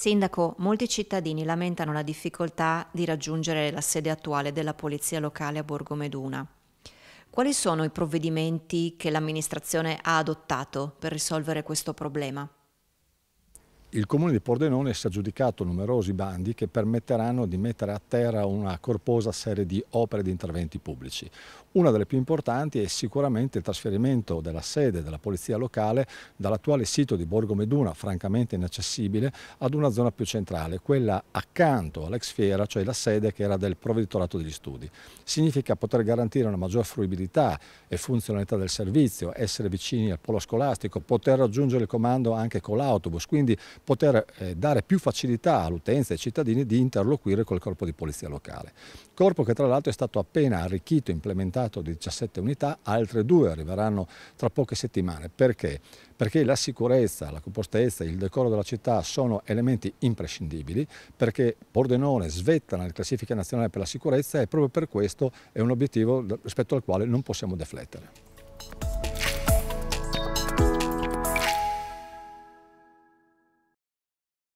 Sindaco, molti cittadini lamentano la difficoltà di raggiungere la sede attuale della Polizia Locale a Borgo Meduna. Quali sono i provvedimenti che l'amministrazione ha adottato per risolvere questo problema? il comune di Pordenone si è aggiudicato numerosi bandi che permetteranno di mettere a terra una corposa serie di opere di interventi pubblici. Una delle più importanti è sicuramente il trasferimento della sede della polizia locale dall'attuale sito di Borgo Meduna, francamente inaccessibile, ad una zona più centrale, quella accanto all'ex fiera, cioè la sede che era del provveditorato degli studi. Significa poter garantire una maggiore fruibilità e funzionalità del servizio, essere vicini al polo scolastico, poter raggiungere il comando anche con l'autobus, quindi poter eh, dare più facilità all'utenza e ai cittadini di interloquire col corpo di polizia locale. Corpo che tra l'altro è stato appena arricchito, implementato di 17 unità, altre due arriveranno tra poche settimane. Perché? Perché la sicurezza, la compostezza, il decoro della città sono elementi imprescindibili, perché Pordenone svetta nella classifica nazionale per la sicurezza e proprio per questo è un obiettivo rispetto al quale non possiamo deflettere.